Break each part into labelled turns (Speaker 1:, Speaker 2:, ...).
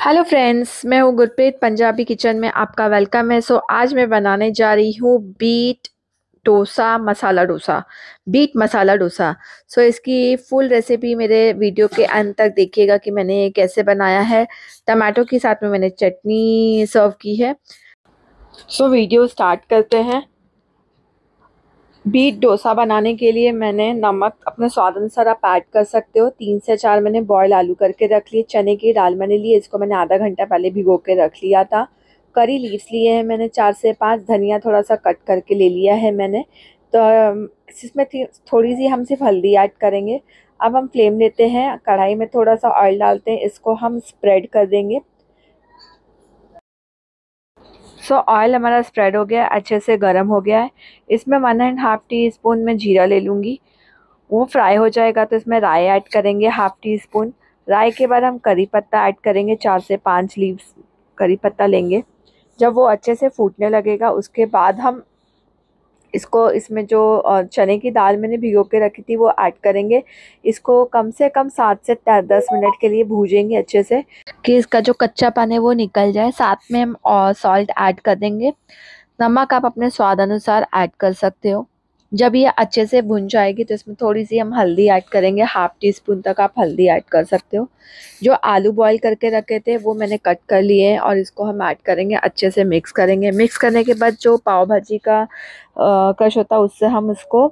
Speaker 1: hello friends मैं हूँ Gurpreet Punjabi kitchen में आपका वेलकम है सो आज मैं बनाने जा रही हूँ beet dosa masala dosa beet masala dosa so इसकी फुल रेसिपी मेरे वीडियो के अंत तक देखिएगा कि मैंने कैसे बनाया है टमाटो के साथ में मैंने चटनी सर्व की है सो so, वीडियो स्टार्ट करते हैं बीट डोसा बनाने के लिए मैंने नमक अपने स्वाद अनुसार आप ऐड कर सकते हो तीन से चार मैंने बॉयल आलू करके रख लिए चने की दाल मैंने लिए इसको मैंने आधा घंटा पहले भिगो के रख लिया था करी लीव्स लिए हैं मैंने चार से पाँच धनिया थोड़ा सा कट करके ले लिया है मैंने तो इसमें थोड़ी सी हम सिर्फ हल्दी ऐड करेंगे अब हम फ्लेम लेते हैं कढ़ाई में थोड़ा सा ऑयल डालते हैं इसको हम स्प्रेड कर देंगे सो so, ऑयल हमारा स्प्रेड हो गया अच्छे से गर्म हो गया है इसमें one and half teaspoon में जीरा ले लूँगी वो फ्राई हो जाएगा तो इसमें राय ऐड करेंगे हाफ़ टी स्पून राय के बाद हम करी पत्ता ऐड करेंगे चार से पाँच लीव्स करी पत्ता लेंगे जब वो अच्छे से फूटने लगेगा उसके बाद हम इसको इसमें जो चने की दाल मैंने भिगो के रखी थी वो ऐड करेंगे इसको कम से कम सात से दस मिनट के लिए भूजेंगे अच्छे से कि इसका जो कच्चा पानी है वो निकल जाए साथ में हम सॉल्ट ऐड कर देंगे नमक आप अपने स्वाद अनुसार ऐड कर सकते हो जब ये अच्छे से भुन जाएगी तो इसमें थोड़ी सी हम हल्दी ऐड करेंगे हाफ टी स्पून तक आप हल्दी ऐड कर सकते हो जो आलू बॉईल करके रखे थे वो मैंने कट कर लिए हैं और इसको हम ऐड करेंगे अच्छे से मिक्स करेंगे मिक्स करने के बाद जो पाव भाजी का कश होता है उससे हम इसको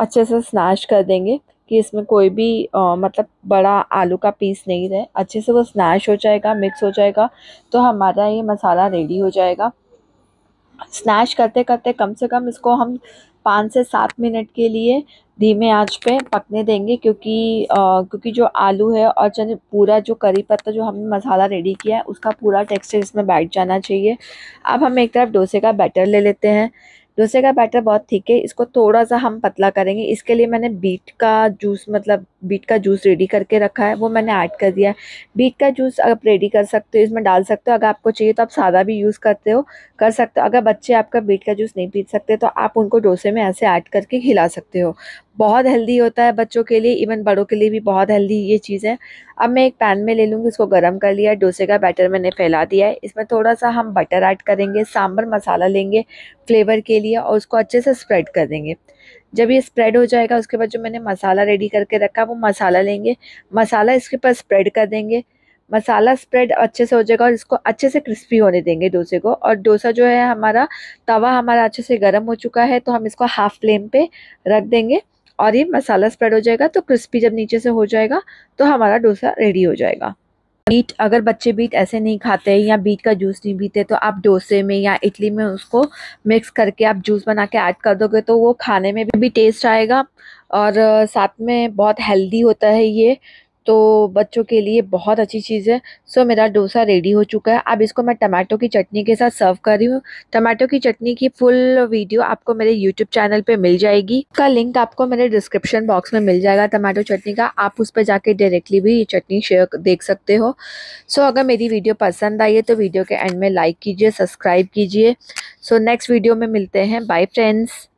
Speaker 1: अच्छे से स्नैश कर देंगे कि इसमें कोई भी आ, मतलब बड़ा आलू का पीस नहीं रहे अच्छे से वो स्नैश हो जाएगा मिक्स हो जाएगा तो हमारा ये मसाला रेडी हो जाएगा स्नैश करते करते कम से कम इसको हम पाँच से सात मिनट के लिए धीमे आंच पे पकने देंगे क्योंकि आ, क्योंकि जो आलू है और चने पूरा जो करी पत्ता जो हमने मसाला रेडी किया है उसका पूरा टेक्सचर इसमें बैठ जाना चाहिए अब हम एक तरफ डोसे का बैटर ले लेते हैं डोसे का बैटर बहुत ठीक है इसको थोड़ा सा हम पतला करेंगे इसके लिए मैंने बीट का जूस मतलब बीट का जूस रेडी करके रखा है वो मैंने ऐड कर दिया है बीट का जूस आप रेडी कर सकते हो इसमें डाल सकते हो अगर आपको चाहिए तो आप सादा भी यूज़ करते हो कर सकते हो अगर बच्चे आपका बीट का जूस नहीं पी सकते तो आप उनको डोसे में ऐसे ऐड करके खिला सकते हो बहुत हेल्दी होता है बच्चों के लिए इवन बड़ों के लिए भी बहुत हेल्दी ये चीज़ है अब मैं एक पैन में ले लूँगी इसको गर्म कर लिया डोसे का बैटर मैंने फैला दिया है इसमें थोड़ा सा हम बटर ऐड करेंगे सांभर मसाला लेंगे फ्लेवर के लिए और उसको अच्छे से स्प्रेड कर देंगे जब ये स्प्रेड हो जाएगा उसके बाद जो मैंने मसाला रेडी करके रखा वो मसाला लेंगे मसाला इसके ऊपर स्प्रेड कर देंगे मसाला स्प्रेड अच्छे से हो जाएगा और इसको अच्छे से क्रिस्पी होने देंगे डोसे को और डोसा जो है हमारा तवा हमारा अच्छे से गर्म हो चुका है तो हम इसको हाफ फ्लेम पे रख देंगे और ये मसाला स्प्रेड हो जाएगा तो क्रिस्पी जब नीचे से हो जाएगा तो हमारा डोसा रेडी हो जाएगा बीट अगर बच्चे बीट ऐसे नहीं खाते या बीट का जूस नहीं पीते तो आप डोसे में या इडली में उसको मिक्स करके आप जूस बना के ऐड कर दोगे तो वो खाने में भी टेस्ट आएगा और साथ में बहुत हेल्दी होता है ये तो बच्चों के लिए बहुत अच्छी चीज़ है सो मेरा डोसा रेडी हो चुका है अब इसको मैं टमाटो की चटनी के साथ सर्व कर रही हूँ टमाटो की चटनी की फुल वीडियो आपको मेरे यूट्यूब चैनल पे मिल जाएगी का लिंक आपको मेरे डिस्क्रिप्शन बॉक्स में मिल जाएगा टमाटो चटनी का आप उस पर जाके डायरेक्टली भी ये चटनी शेयर देख सकते हो सो अगर मेरी वीडियो पसंद आई है तो वीडियो के एंड में लाइक कीजिए सब्सक्राइब कीजिए सो नेक्स्ट वीडियो में मिलते हैं बाय फ्रेंड्स